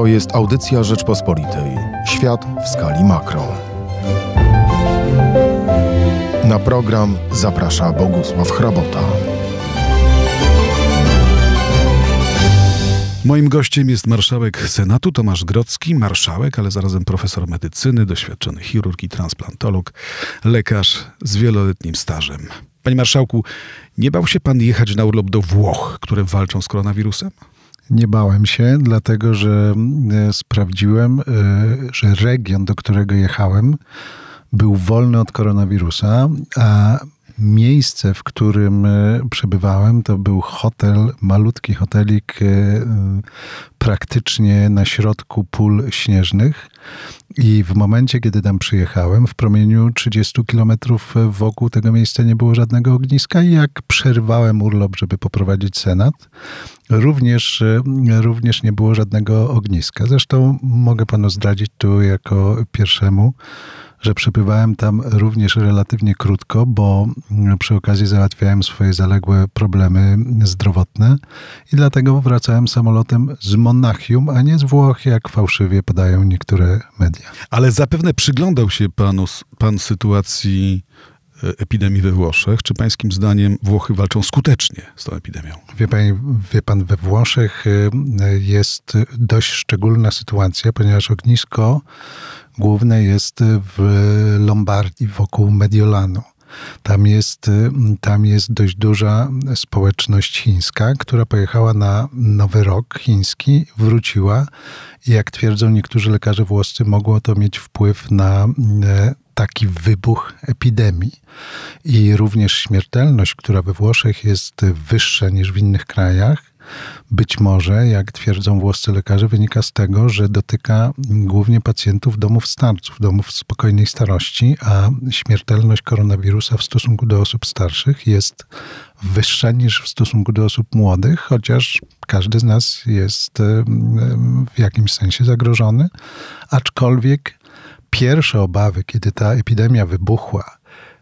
To jest audycja Rzeczpospolitej. Świat w skali makro. Na program zaprasza Bogusław Hrabota. Moim gościem jest marszałek Senatu Tomasz Grocki, marszałek, ale zarazem profesor medycyny, doświadczony chirurg i transplantolog, lekarz z wieloletnim stażem. Panie marszałku, nie bał się pan jechać na urlop do Włoch, które walczą z koronawirusem? Nie bałem się, dlatego że e, sprawdziłem, e, że region, do którego jechałem, był wolny od koronawirusa, a Miejsce, w którym e, przebywałem, to był hotel, malutki hotelik, e, praktycznie na środku pól śnieżnych. I w momencie, kiedy tam przyjechałem, w promieniu 30 kilometrów e, wokół tego miejsca nie było żadnego ogniska. I jak przerwałem urlop, żeby poprowadzić senat, również, również nie było żadnego ogniska. Zresztą mogę panu zdradzić tu jako pierwszemu, że przebywałem tam również relatywnie krótko, bo mm, przy okazji załatwiałem swoje zaległe problemy zdrowotne i dlatego wracałem samolotem z Monachium, a nie z Włoch, jak fałszywie podają niektóre media. Ale zapewne przyglądał się panu, pan sytuacji e, epidemii we Włoszech. Czy pańskim zdaniem Włochy walczą skutecznie z tą epidemią? Wie pan, wie pan we Włoszech e, jest dość szczególna sytuacja, ponieważ ognisko główne jest w Lombardii, wokół Mediolanu. Tam jest, tam jest dość duża społeczność chińska, która pojechała na Nowy Rok chiński, wróciła i jak twierdzą niektórzy lekarze włoscy, mogło to mieć wpływ na e, taki wybuch epidemii. I również śmiertelność, która we Włoszech jest wyższa niż w innych krajach, być może, jak twierdzą włoscy lekarze, wynika z tego, że dotyka głównie pacjentów domów starców, domów spokojnej starości, a śmiertelność koronawirusa w stosunku do osób starszych jest wyższa niż w stosunku do osób młodych, chociaż każdy z nas jest w jakimś sensie zagrożony, aczkolwiek pierwsze obawy, kiedy ta epidemia wybuchła,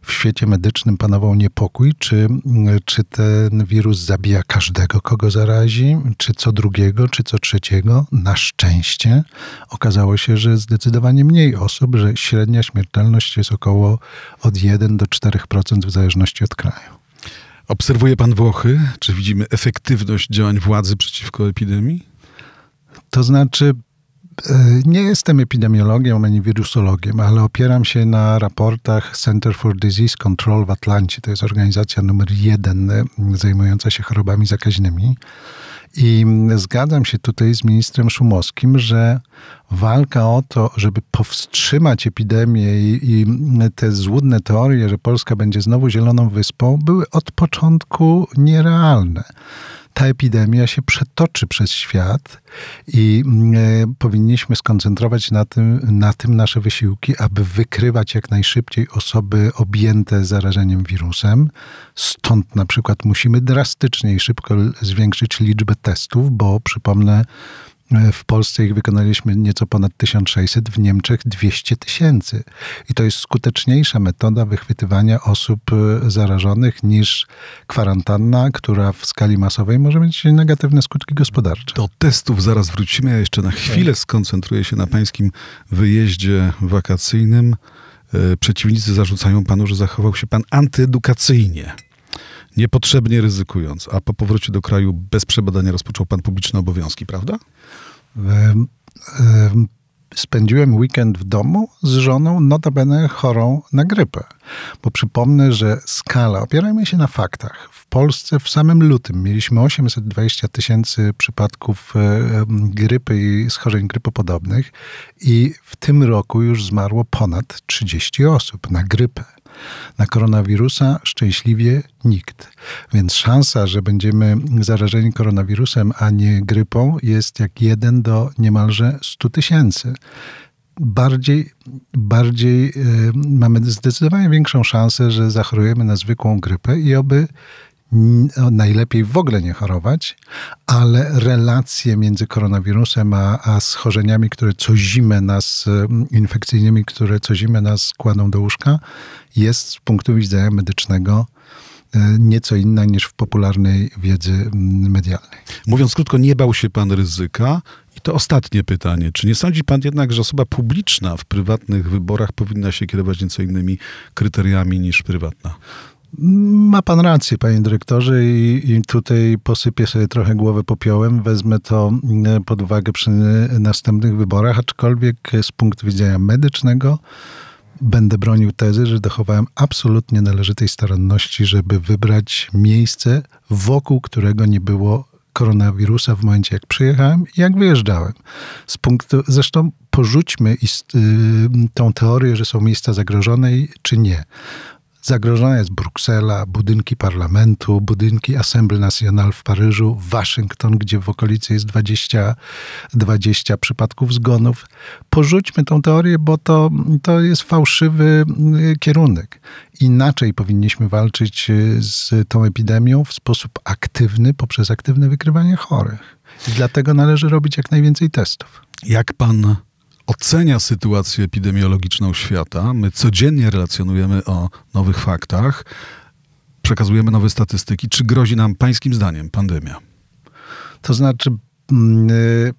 w świecie medycznym panował niepokój, czy, czy ten wirus zabija każdego, kogo zarazi, czy co drugiego, czy co trzeciego. Na szczęście okazało się, że zdecydowanie mniej osób, że średnia śmiertelność jest około od 1 do 4% w zależności od kraju. Obserwuje pan Włochy? Czy widzimy efektywność działań władzy przeciwko epidemii? To znaczy, E, nie jestem epidemiologiem ani wirusologiem, ale opieram się na raportach Center for Disease Control w Atlancie. To jest organizacja numer jeden e, zajmująca się chorobami zakaźnymi. I mm, zgadzam się tutaj z ministrem Szumowskim, że walka o to, żeby powstrzymać epidemię i, i, mm, te złudne teorie, że Polska będzie znowu zieloną wyspą, były od początku nierealne ta epidemia się przetoczy przez świat i mm, e, powinniśmy skoncentrować na tym, na tym nasze wysiłki, aby wykrywać jak najszybciej osoby objęte zarażeniem wirusem. Stąd na przykład musimy drastycznie i szybko zwiększyć liczbę testów, bo przypomnę, E, w Polsce ich wykonaliśmy nieco ponad 1600, w Niemczech 200 tysięcy. I to jest skuteczniejsza metoda wychwytywania osób e, zarażonych niż kwarantanna, która w skali masowej może mieć negatywne skutki gospodarcze. Do testów zaraz wrócimy. Ja jeszcze na tak. chwilę skoncentruję się na pańskim wyjeździe wakacyjnym. E, przeciwnicy zarzucają panu, że zachował się pan antyedukacyjnie niepotrzebnie ryzykując, a po powrocie do kraju bez przebadania rozpoczął pan publiczne obowiązki, prawda? Spędziłem weekend w domu z żoną, notabene chorą na grypę. Bo przypomnę, że skala, opierajmy się na faktach. W Polsce w samym lutym mieliśmy 820 tysięcy przypadków e, grypy i schorzeń grypopodobnych i w tym roku już zmarło ponad 30 osób na grypę na koronawirusa szczęśliwie nikt. Więc szansa, że będziemy zarażeni koronawirusem, a nie grypą, jest jak 1 do niemalże 100 tysięcy bardziej, bardziej e, mamy zdecydowanie większą szansę, że zachorujemy na zwykłą grypę i oby najlepiej w ogóle nie chorować, ale relacje między koronawirusem a, a schorzeniami, które co zimę nas, mm, infekcyjnymi, które co zimę nas kładą do łóżka, jest z punktu widzenia medycznego e, nieco inna niż w popularnej wiedzy mm, medialnej. Mówiąc krótko, nie bał się pan ryzyka. I to ostatnie pytanie. Czy nie sądzi pan jednak, że osoba publiczna w prywatnych wyborach powinna się kierować nieco innymi kryteriami niż prywatna? Ma pan rację, panie dyrektorze, i, i, tutaj posypię sobie trochę głowę popiołem. Wezmę to mm, pod uwagę przy następnych wyborach, aczkolwiek z punktu widzenia medycznego będę bronił tezy, że dochowałem absolutnie należytej staranności, żeby wybrać miejsce, wokół którego nie było koronawirusa w momencie, jak przyjechałem i jak wyjeżdżałem. Z punktu, zresztą porzućmy ist, y, tą teorię, że są miejsca zagrożone, czy nie. Zagrożona jest Bruksela, budynki parlamentu, budynki Assemblée Nationale w Paryżu, Waszyngton, gdzie w okolicy jest 20, 20 przypadków zgonów. Porzućmy tą teorię, bo to, to jest fałszywy y, kierunek. Inaczej powinniśmy walczyć y, z tą epidemią w sposób aktywny, poprzez aktywne wykrywanie chorych. I dlatego należy robić jak najwięcej testów. Jak pan ocenia sytuację epidemiologiczną świata. My codziennie relacjonujemy o nowych faktach, przekazujemy nowe statystyki. Czy grozi nam, Pańskim zdaniem, pandemia? To znaczy. Yy...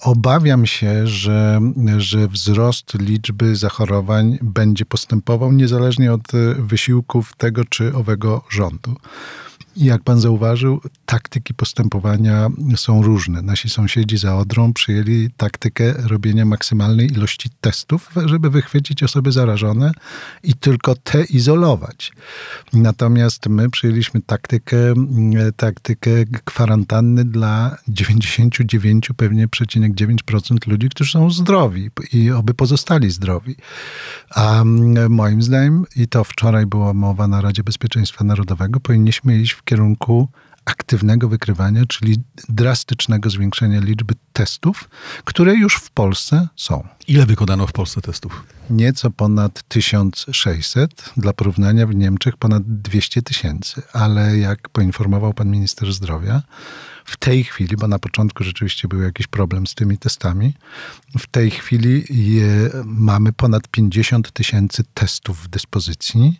Obawiam się, że, że wzrost liczby zachorowań będzie postępował niezależnie od y, wysiłków tego czy owego rządu. Jak pan zauważył, taktyki postępowania są różne. Nasi sąsiedzi za Odrą przyjęli taktykę robienia maksymalnej ilości testów, żeby wychwycić osoby zarażone i tylko te izolować. Natomiast my przyjęliśmy taktykę, taktykę kwarantanny dla 99, pewnie przecinek 9% ludzi, którzy są zdrowi i oby pozostali zdrowi. A mm, moim zdaniem, i to wczoraj była mowa na Radzie Bezpieczeństwa Narodowego, powinniśmy iść w kierunku aktywnego wykrywania, czyli drastycznego zwiększenia liczby testów, które już w Polsce są. Ile wykonano w Polsce testów? Nieco ponad 1600. Dla porównania w Niemczech ponad 200 tysięcy, ale jak poinformował pan minister zdrowia, w tej chwili, bo na początku rzeczywiście był jakiś problem z tymi testami, w tej chwili mamy ponad 50 tysięcy testów w dyspozycji,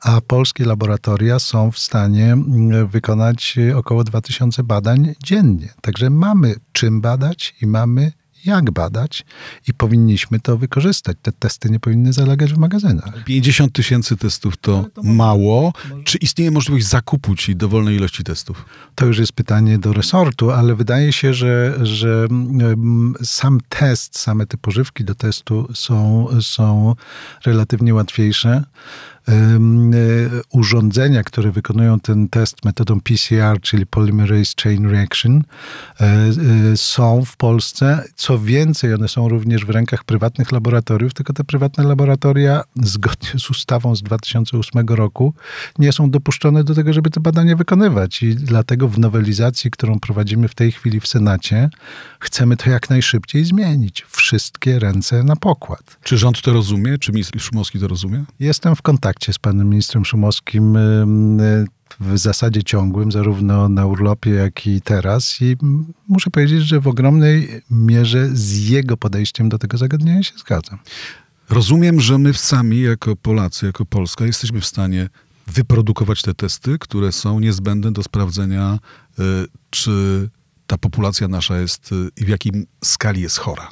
a polskie laboratoria są w stanie mm, wykonać około 2000 badań dziennie. Także mamy czym badać i mamy jak badać i powinniśmy to wykorzystać. Te testy nie powinny zalegać w magazynach. 50 tysięcy testów to, to mało. Może... Czy istnieje możliwość zakupu ci dowolnej ilości testów? To już jest pytanie do resortu, ale wydaje się, że, że sam test, same te pożywki do testu są, są relatywnie łatwiejsze. E, urządzenia, które wykonują ten test metodą PCR, czyli Polymerase Chain Reaction, e, e, są w Polsce. Co więcej, one są również w rękach prywatnych laboratoriów, tylko te prywatne laboratoria, zgodnie z ustawą z 2008 roku, nie są dopuszczone do tego, żeby te badania wykonywać. I dlatego w nowelizacji, którą prowadzimy w tej chwili w Senacie, chcemy to jak najszybciej zmienić. Wszystkie ręce na pokład. Czy rząd to rozumie? Czy minister Szumowski to rozumie? Jestem w kontakcie kontakcie z panem ministrem Szumowskim w zasadzie ciągłym, zarówno na urlopie, jak i teraz. I muszę powiedzieć, że w ogromnej mierze z jego podejściem do tego zagadnienia się zgadzam. Rozumiem, że my sami, jako Polacy, jako Polska, jesteśmy w stanie wyprodukować te testy, które są niezbędne do sprawdzenia, e, czy ta populacja nasza jest e, i w jakim skali jest chora.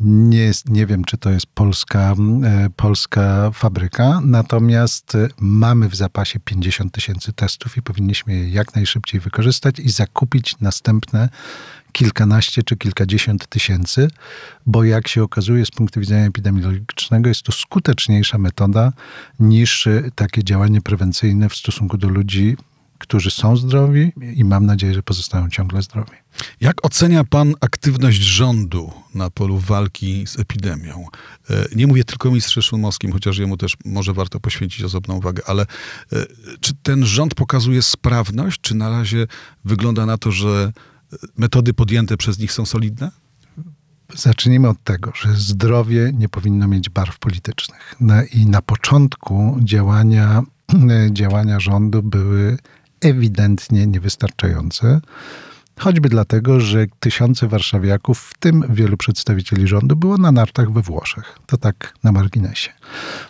Nie, jest, nie wiem, czy to jest polska, e, polska fabryka, natomiast e, mamy w zapasie 50 tysięcy testów i powinniśmy je jak najszybciej wykorzystać i zakupić następne kilkanaście czy kilkadziesiąt tysięcy, bo jak się okazuje z punktu widzenia epidemiologicznego, jest to skuteczniejsza metoda niż e, takie działanie prewencyjne w stosunku do ludzi którzy są zdrowi i mam nadzieję, że pozostają ciągle zdrowi. Jak ocenia Pan aktywność rządu na polu walki z epidemią? E, nie mówię tylko o ministrze Szumowskim, chociaż jemu też może warto poświęcić osobną uwagę, ale e, czy ten rząd pokazuje sprawność, czy na razie wygląda na to, że e, metody podjęte przez nich są solidne? Zacznijmy od tego, że zdrowie nie powinno mieć barw politycznych. I na początku działania działania rządu były ewidentnie niewystarczające. Choćby dlatego, że tysiące warszawiaków, w tym wielu przedstawicieli rządu, było na nartach we Włoszech. To tak na marginesie.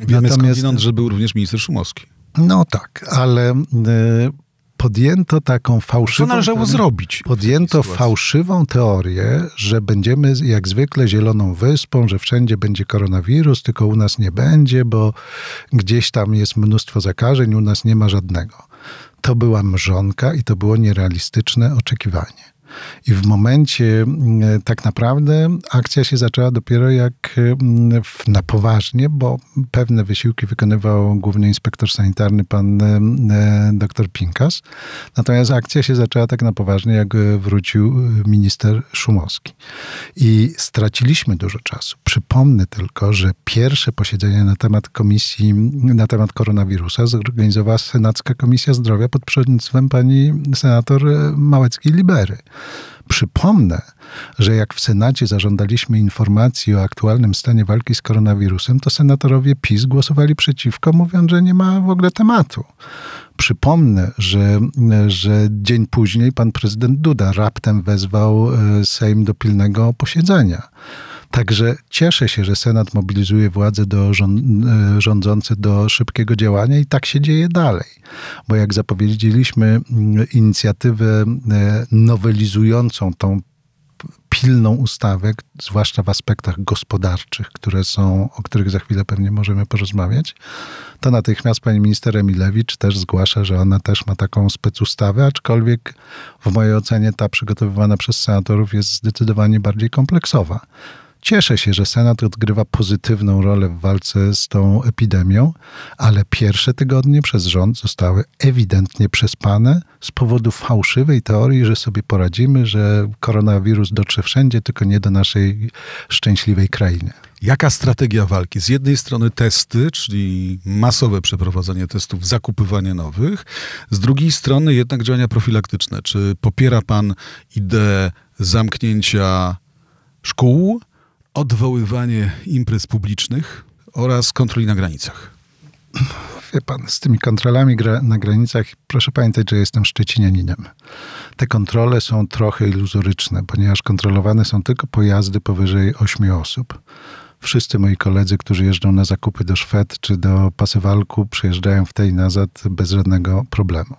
Wiemy Natomiast, skądinąd, że był również minister Szumowski. No tak, ale y, podjęto taką fałszywą... Co należało zrobić? Podjęto fałszywą teorię, że będziemy jak zwykle zieloną wyspą, że wszędzie będzie koronawirus, tylko u nas nie będzie, bo gdzieś tam jest mnóstwo zakażeń, u nas nie ma żadnego to była mrzonka i to było nierealistyczne oczekiwanie. I w momencie mm, e, tak naprawdę akcja się zaczęła dopiero jak e, mm, na poważnie, bo pewne wysiłki wykonywał główny inspektor sanitarny, pan e, dr Pinkas. Natomiast akcja się zaczęła tak na poważnie, jak wrócił minister Szumowski. I straciliśmy dużo czasu. Przypomnę tylko, że pierwsze posiedzenie na temat komisji, na temat koronawirusa zorganizowała Senacka Komisja Zdrowia pod przewodnictwem pani senator Małeckiej-Libery. Przypomnę, że jak w Senacie zażądaliśmy informacji o aktualnym stanie walki z koronawirusem, to senatorowie PiS głosowali przeciwko, mówiąc, że nie ma w ogóle tematu. Przypomnę, że, że dzień później pan prezydent Duda raptem wezwał e, Sejm do pilnego posiedzenia. Także cieszę się, że Senat mobilizuje władze do e, rządzące do szybkiego działania i tak się dzieje dalej. Bo jak zapowiedzieliśmy mm, inicjatywę e, nowelizującą tą pilną ustawę, zwłaszcza w aspektach gospodarczych, które są, o których za chwilę pewnie możemy porozmawiać, to natychmiast pani minister Emilewicz też zgłasza, że ona też ma taką specustawę, aczkolwiek w mojej ocenie ta przygotowywana przez senatorów jest zdecydowanie bardziej kompleksowa. Cieszę się, że Senat odgrywa pozytywną rolę w walce z tą epidemią, ale pierwsze tygodnie przez rząd zostały ewidentnie przespane z powodu fałszywej teorii, że sobie poradzimy, że koronawirus dotrze wszędzie, tylko nie do naszej szczęśliwej krainy. Jaka strategia walki? Z jednej strony testy, czyli masowe przeprowadzanie testów, zakupywanie nowych, z drugiej strony jednak działania profilaktyczne. Czy popiera pan ideę zamknięcia szkół? odwoływanie imprez publicznych oraz kontroli na granicach. Wie pan, z tymi kontrolami gra, na granicach, proszę pamiętać, że jestem szczecinianinem. Te kontrole są trochę iluzoryczne, ponieważ kontrolowane są tylko pojazdy powyżej 8 osób wszyscy moi koledzy, którzy jeżdżą na zakupy do Szwed czy do Pasywalku, przyjeżdżają w tej nazad bez żadnego problemu.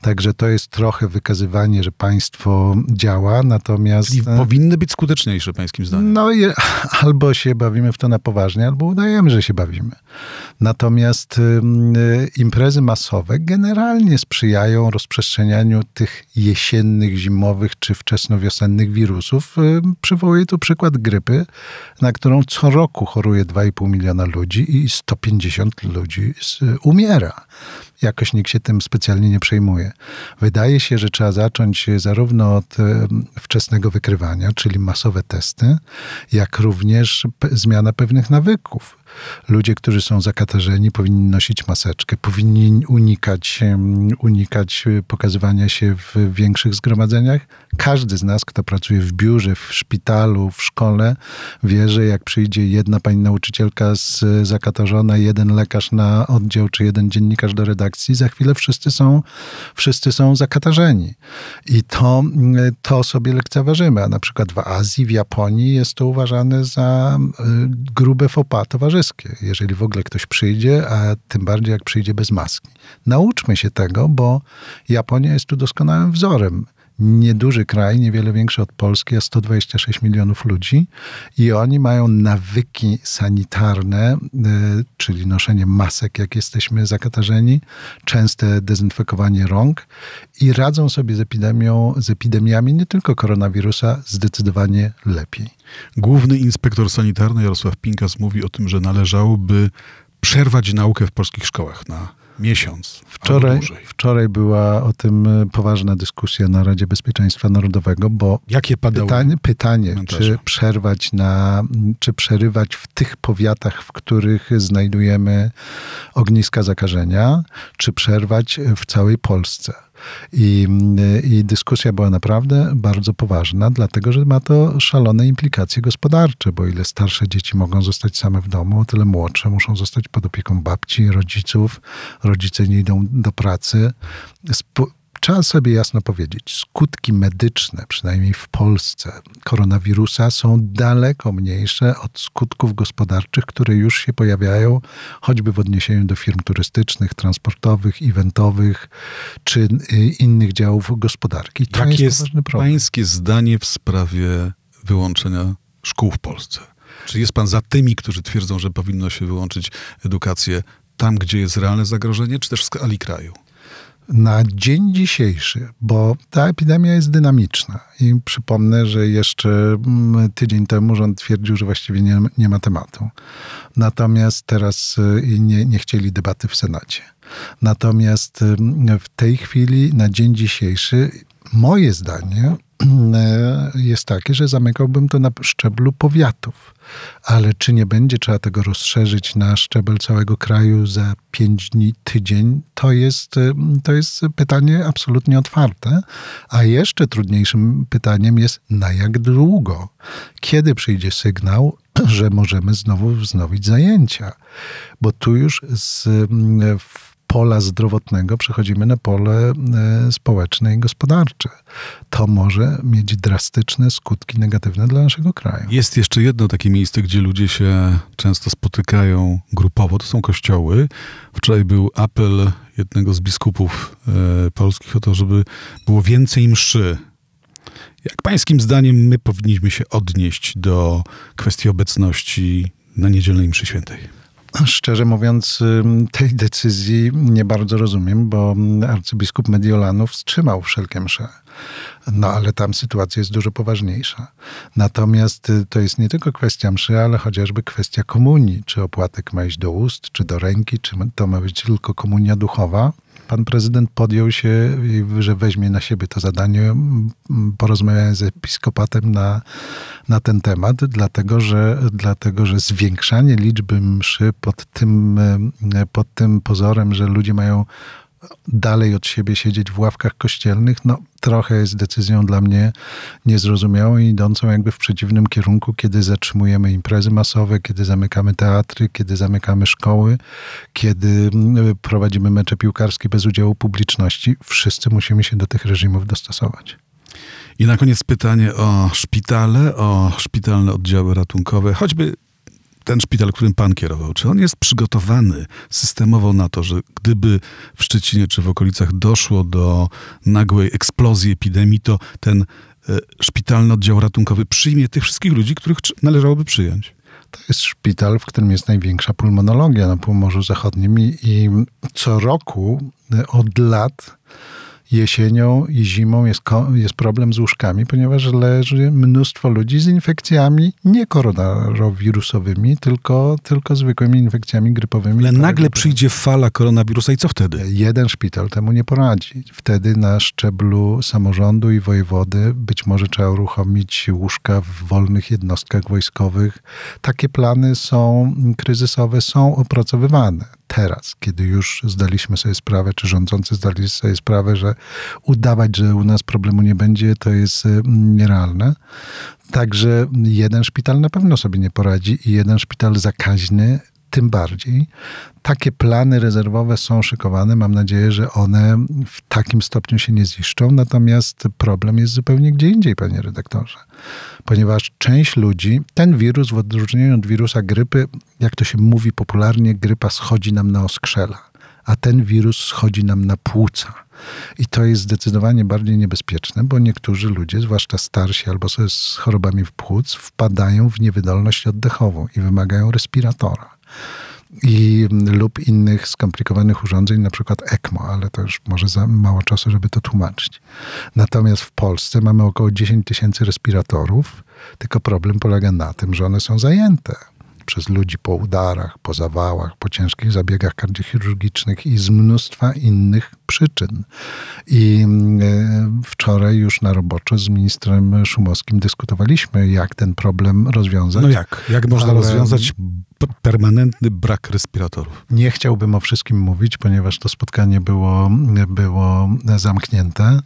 Także to jest trochę wykazywanie, że państwo działa, natomiast... Czyli e, powinny być skuteczniejsze, pańskim zdaniem. No i albo się bawimy w to na poważnie, albo udajemy, że się bawimy. Natomiast y, imprezy masowe generalnie sprzyjają rozprzestrzenianiu tych jesiennych, zimowych czy wczesnowiosennych wirusów. Y, przywołuję tu przykład grypy, na którą co roku choruje 2,5 miliona ludzi i 150 ludzi y, umiera jakoś nikt się tym specjalnie nie przejmuje. Wydaje się, że trzeba zacząć zarówno od e, wczesnego wykrywania, czyli masowe testy, jak również zmiana pewnych nawyków. Ludzie, którzy są zakatarzeni, powinni nosić maseczkę, powinni unikać, unikać e, pokazywania się w większych zgromadzeniach. Każdy z nas, kto pracuje w biurze, w szpitalu, w szkole, wie, że jak przyjdzie jedna pani nauczycielka z, e, zakatarzona, jeden lekarz na oddział, czy jeden dziennikarz do redakcji, infekcji, za chwilę wszyscy są, wszyscy są zakatarzeni. I to, mm, to sobie lekceważymy. A na przykład w Azji, w Japonii jest to uważane za y, grube fopa towarzyskie, jeżeli w ogóle ktoś przyjdzie, a tym bardziej jak przyjdzie bez maski. Nauczmy się tego, bo Japonia jest tu doskonałym wzorem nieduży kraj, niewiele większy od Polski, a 126 milionów ludzi i oni mają nawyki sanitarne, y, czyli noszenie masek, jak jesteśmy zakatarzeni, częste dezynfekowanie rąk i radzą sobie z epidemią, z epidemiami nie tylko koronawirusa zdecydowanie lepiej. Główny inspektor sanitarny Jarosław Pinkas mówi o tym, że należałoby przerwać naukę w polskich szkołach na miesiąc. Wczoraj, wczoraj była o tym e, poważna dyskusja na Radzie Bezpieczeństwa Narodowego, bo Jakie padało pytanie, pytanie czy przerwać na, czy przerywać w tych powiatach, w których znajdujemy ogniska zakażenia, czy przerwać w całej Polsce. I, y, I, dyskusja była naprawdę bardzo poważna, dlatego że ma to szalone implikacje gospodarcze, bo ile starsze dzieci mogą zostać same w domu, tyle młodsze muszą zostać pod opieką babci, rodziców, rodzice nie idą do pracy. Sp Trzeba sobie jasno powiedzieć, skutki medyczne, przynajmniej w Polsce, koronawirusa są daleko mniejsze od skutków gospodarczych, które już się pojawiają, choćby w odniesieniu do firm turystycznych, transportowych, eventowych czy y, innych działów gospodarki. To Jakie jest, jest pańskie zdanie w sprawie wyłączenia szkół w Polsce? Czy jest pan za tymi, którzy twierdzą, że powinno się wyłączyć edukację tam, gdzie jest realne zagrożenie, czy też w skali kraju? na dzień dzisiejszy, bo ta epidemia jest dynamiczna i przypomnę, że jeszcze mm, tydzień temu rząd twierdził, że właściwie nie, nie ma tematu. Natomiast teraz y, nie, nie chcieli debaty w Senacie. Natomiast y, w tej chwili, na dzień dzisiejszy, moje zdanie, E, jest takie, że zamykałbym to na szczeblu powiatów. Ale czy nie będzie trzeba tego rozszerzyć na szczebel całego kraju za pięć dni, tydzień? To jest, e, to jest pytanie absolutnie otwarte. A jeszcze trudniejszym pytaniem jest, na jak długo? Kiedy przyjdzie sygnał, że możemy znowu wznowić zajęcia? Bo tu już z, mm, e, w pola zdrowotnego przechodzimy na pole e, społeczne i gospodarcze. To może mieć drastyczne skutki negatywne dla naszego kraju. Jest jeszcze jedno takie miejsce, gdzie ludzie się często spotykają grupowo, to są kościoły. Wczoraj był apel jednego z biskupów e, polskich o to, żeby było więcej mszy. Jak pańskim zdaniem my powinniśmy się odnieść do kwestii obecności na niedzielnej mszy świętej? szczerze mówiąc, tej decyzji nie bardzo rozumiem, bo arcybiskup Mediolanu wstrzymał wszelkie msze. No ale tam sytuacja jest dużo poważniejsza. Natomiast y, to jest nie tylko kwestia mszy, ale chociażby kwestia komunii. Czy opłatek ma iść do ust, czy do ręki, czy to ma być tylko komunia duchowa pan prezydent podjął się, że weźmie na siebie to zadanie. Porozmawiałem z episkopatem na, na ten temat, dlatego że, dlatego że zwiększanie liczby mszy pod tym, pod tym pozorem, że ludzie mają dalej od siebie siedzieć w ławkach kościelnych, no trochę jest decyzją dla mnie niezrozumiałą i idącą jakby w przeciwnym kierunku, kiedy zatrzymujemy imprezy masowe, kiedy zamykamy teatry, kiedy zamykamy szkoły, kiedy mm, prowadzimy mecze piłkarskie bez udziału publiczności. Wszyscy musimy się do tych reżimów dostosować. I na koniec pytanie o szpitale, o szpitalne oddziały ratunkowe, choćby ten szpital, którym pan kierował, czy on jest przygotowany systemowo na to, że gdyby w Szczecinie czy w okolicach doszło do nagłej eksplozji epidemii, to ten e, szpitalny oddział ratunkowy przyjmie tych wszystkich ludzi, których należałoby przyjąć? To jest szpital, w którym jest największa pulmonologia na Półmorzu Zachodnim i, i co roku e, od lat jesienią i zimą jest, jest problem z łóżkami, ponieważ leży mnóstwo ludzi z infekcjami nie koronawirusowymi, tylko, tylko zwykłymi infekcjami grypowymi. Ale tak, nagle przyjdzie fala koronawirusa i co wtedy? Jeden szpital temu nie poradzi. Wtedy na szczeblu samorządu i wojewody być może trzeba uruchomić łóżka w wolnych jednostkach wojskowych. Takie plany są kryzysowe, są opracowywane teraz, kiedy już zdaliśmy sobie sprawę, czy rządzący zdali sobie sprawę, że udawać, że u nas problemu nie będzie, to jest y, nierealne. Także jeden szpital na pewno sobie nie poradzi i jeden szpital zakaźny tym bardziej. Takie plany rezerwowe są szykowane. Mam nadzieję, że one w takim stopniu się nie ziszczą. Natomiast problem jest zupełnie gdzie indziej, panie redaktorze. Ponieważ część ludzi, ten wirus w odróżnieniu od wirusa grypy, jak to się mówi popularnie, grypa schodzi nam na oskrzela, a ten wirus schodzi nam na płuca. I to jest zdecydowanie bardziej niebezpieczne, bo niektórzy ludzie, zwłaszcza starsi albo z chorobami w płuc, wpadają w niewydolność oddechową i wymagają respiratora i mm, lub innych skomplikowanych urządzeń, na przykład ECMO, ale to już może za mało czasu, żeby to tłumaczyć. Natomiast w Polsce mamy około 10 tysięcy respiratorów, tylko problem polega na tym, że one są zajęte przez ludzi po udarach, po zawałach, po ciężkich zabiegach kardiochirurgicznych i z mnóstwa innych przyczyn. I mm, e, wczoraj już na roboczo z ministrem Szumowskim dyskutowaliśmy, jak ten problem rozwiązać. No jak? Jak można Ale... rozwiązać permanentny brak respiratorów. Nie chciałbym o wszystkim mówić, ponieważ to spotkanie było, było zamknięte,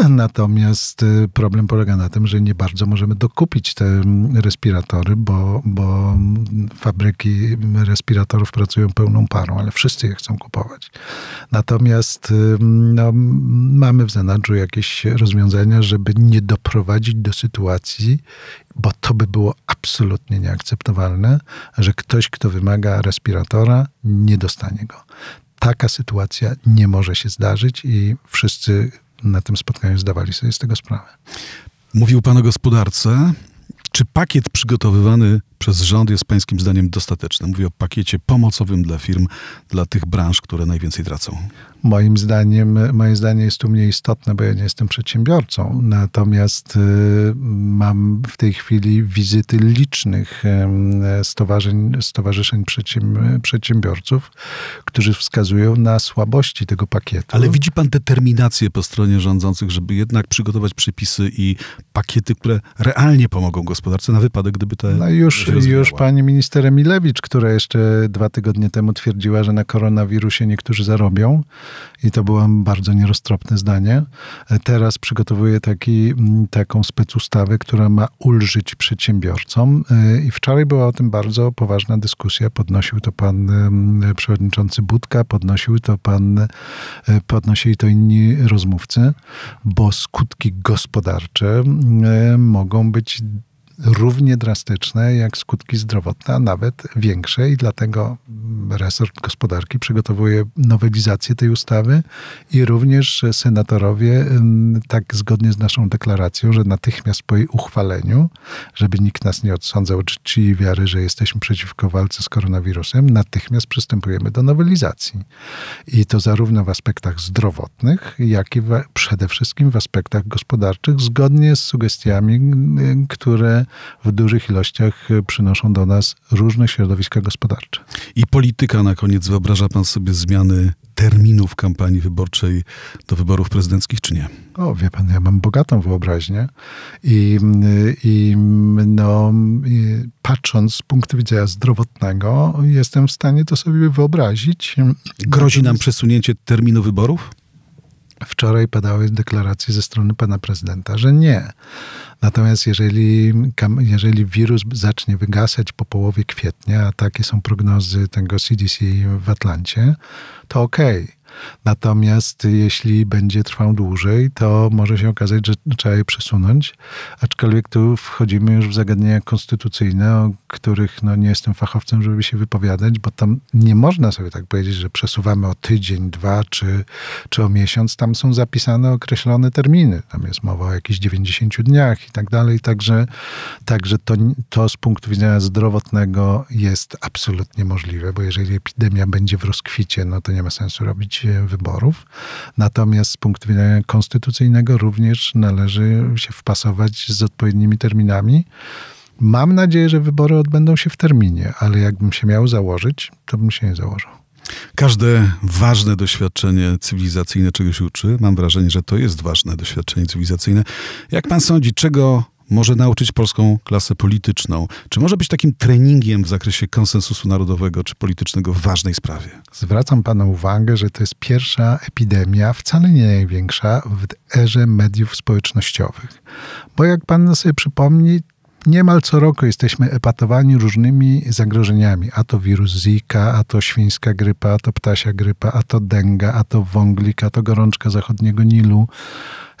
Natomiast y, problem polega na tym, że nie bardzo możemy dokupić te mm, respiratory, bo, bo mm, fabryki mm, respiratorów pracują pełną parą, ale wszyscy je chcą kupować. Natomiast y, no, mamy w zanadrzu jakieś rozwiązania, żeby nie doprowadzić do sytuacji, bo to by było absolutnie nieakceptowalne, że ktoś, kto wymaga respiratora, nie dostanie go taka sytuacja nie może się zdarzyć i wszyscy na tym spotkaniu zdawali sobie z tego sprawę. Mówił pan o gospodarce. Czy pakiet przygotowywany przez rząd jest pańskim zdaniem dostateczny? Mówię o pakiecie pomocowym dla firm, dla tych branż, które najwięcej tracą moim zdaniem, moje zdanie jest tu mniej istotne, bo ja nie jestem przedsiębiorcą. Natomiast y, mam w tej chwili wizyty licznych stowarzyszeń, stowarzyszeń przedsiębiorców, którzy wskazują na słabości tego pakietu. Ale widzi pan determinację po stronie rządzących, żeby jednak przygotować przepisy i pakiety, które realnie pomogą gospodarce na wypadek, gdyby te. No już, już pani minister Emilewicz, która jeszcze dwa tygodnie temu twierdziła, że na koronawirusie niektórzy zarobią, i to było bardzo nieroztropne zdanie. Teraz przygotowuję taki, mm, taką specustawę, która ma ulżyć przedsiębiorcom y, i wczoraj była o tym bardzo poważna dyskusja. Podnosił to pan mm, przewodniczący Budka, podnosił to pan, y, podnosili to inni rozmówcy, bo skutki gospodarcze y, mogą być równie drastyczne jak skutki zdrowotne, a nawet większe i dlatego resort gospodarki przygotowuje nowelizację tej ustawy i również senatorowie tak zgodnie z naszą deklaracją, że natychmiast po jej uchwaleniu, żeby nikt nas nie odsądzał czci i wiary, że jesteśmy przeciwko walce z koronawirusem, natychmiast przystępujemy do nowelizacji. I to zarówno w aspektach zdrowotnych, jak i w, przede wszystkim w aspektach gospodarczych, zgodnie z sugestiami, które w dużych ilościach e, przynoszą do nas różne środowiska gospodarcze. I polityka na koniec. Wyobraża pan sobie zmiany terminów kampanii wyborczej do wyborów prezydenckich, czy nie? O, wie pan, ja mam bogatą wyobraźnię i, i no, i patrząc z punktu widzenia zdrowotnego, jestem w stanie to sobie wyobrazić. Grozi nam przesunięcie terminu wyborów? Wczoraj padały deklaracje ze strony pana prezydenta, że nie. Natomiast jeżeli, jeżeli wirus zacznie wygasać po połowie kwietnia, a takie są prognozy tego CDC w Atlancie, to okej. Okay Natomiast jeśli będzie trwał dłużej, to może się okazać, że trzeba je przesunąć. Aczkolwiek tu wchodzimy już w zagadnienia konstytucyjne, o których no, nie jestem fachowcem, żeby się wypowiadać, bo tam nie można sobie tak powiedzieć, że przesuwamy o tydzień, dwa czy, czy o miesiąc. Tam są zapisane określone terminy. Tam jest mowa o jakichś 90 dniach i tak dalej. Także, także to, to z punktu widzenia zdrowotnego jest absolutnie możliwe, bo jeżeli epidemia będzie w rozkwicie, no to nie ma sensu robić wyborów. Natomiast z punktu widzenia konstytucyjnego również należy się wpasować z odpowiednimi terminami. Mam nadzieję, że wybory odbędą się w terminie, ale jakbym się miał założyć, to bym się nie założył. Każde ważne doświadczenie cywilizacyjne czegoś uczy. Mam wrażenie, że to jest ważne doświadczenie cywilizacyjne. Jak pan sądzi, czego może nauczyć polską klasę polityczną? Czy może być takim treningiem w zakresie konsensusu narodowego czy politycznego w ważnej sprawie? Zwracam Pana uwagę, że to jest pierwsza epidemia, wcale nie największa, w erze mediów społecznościowych. Bo jak Pan sobie przypomni, niemal co roku jesteśmy epatowani różnymi zagrożeniami. A to wirus Zika, a to świńska grypa, a to ptasia grypa, a to denga, a to wąglik, a to gorączka zachodniego Nilu.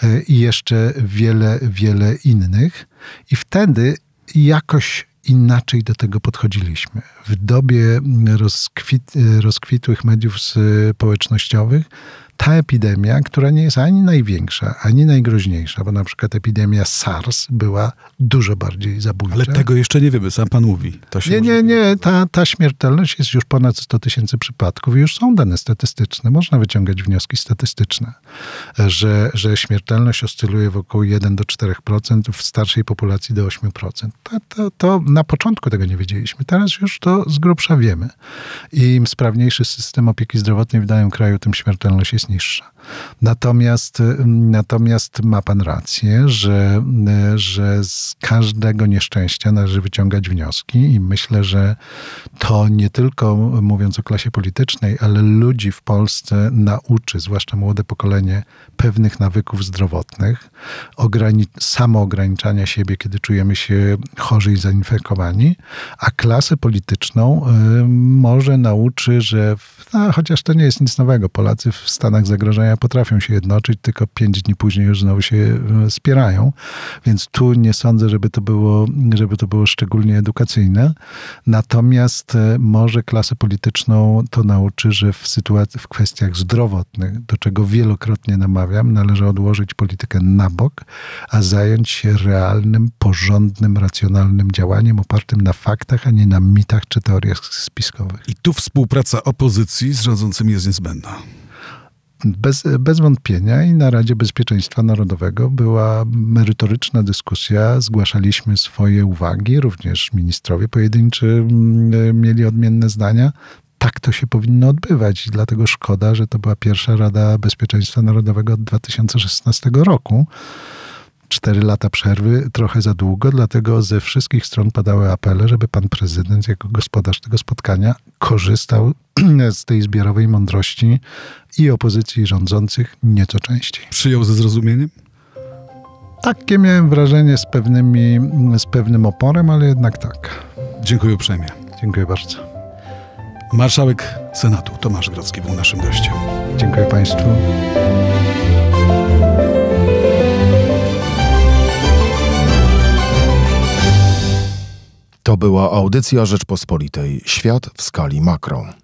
E, i jeszcze wiele, wiele innych. I wtedy jakoś inaczej do tego podchodziliśmy. W dobie rozkwit, e, rozkwitłych mediów e, społecznościowych ta epidemia, która nie jest ani największa, ani najgroźniejsza, bo na przykład epidemia SARS była dużo bardziej zabójcza. Ale tego jeszcze nie wiemy, sam pan mówi. nie, nie, nie. Ta, ta śmiertelność jest już ponad 100 tysięcy przypadków i już są dane statystyczne. Można wyciągać wnioski statystyczne, że, że śmiertelność oscyluje w około 1 do 4%, w starszej populacji do 8%. To, to, to na początku tego nie wiedzieliśmy. Teraz już to z grubsza wiemy. I im sprawniejszy system opieki zdrowotnej w danym kraju, tym śmiertelność jest jest niższa. Natomiast, y, natomiast ma pan rację, że, y, że z każdego nieszczęścia należy wyciągać wnioski i myślę, że to nie tylko mówiąc o klasie politycznej, ale ludzi w Polsce nauczy, zwłaszcza młode pokolenie, pewnych nawyków zdrowotnych, ograni- samoograniczania siebie, kiedy czujemy się chorzy i zainfekowani, a klasę polityczną y, może nauczy, że w, no, chociaż to nie jest nic nowego, Polacy w Stanach stanach zagrożenia potrafią się jednoczyć, tylko pięć dni później już znowu się e, spierają. Więc tu nie sądzę, żeby to było, żeby to było szczególnie edukacyjne. Natomiast e, może klasę polityczną to nauczy, że w, sytuacji, w kwestiach zdrowotnych, do czego wielokrotnie namawiam, należy odłożyć politykę na bok, a zająć się realnym, porządnym, racjonalnym działaniem opartym na faktach, a nie na mitach czy teoriach spiskowych. I tu współpraca opozycji z rządzącymi jest niezbędna. Bez, bez wątpienia i na Radzie Bezpieczeństwa Narodowego była merytoryczna dyskusja, zgłaszaliśmy swoje uwagi, również ministrowie pojedynczy mm, mieli odmienne zdania. Tak to się powinno odbywać i dlatego szkoda, że to była pierwsza Rada Bezpieczeństwa Narodowego od 2016 roku 4 lata przerwy trochę za długo, dlatego ze wszystkich stron padały apele, żeby pan prezydent jako gospodarz tego spotkania korzystał z tej zbiorowej mądrości i opozycji rządzących nieco częściej. Przyjął ze zrozumieniem? Takie miałem wrażenie z, pewnymi, z pewnym oporem, ale jednak tak. Dziękuję uprzejmie. Dziękuję bardzo. Marszałek Senatu Tomasz Grodzki był naszym gościem. Dziękuję Państwu. To była audycja Rzeczpospolitej Świat w skali makro.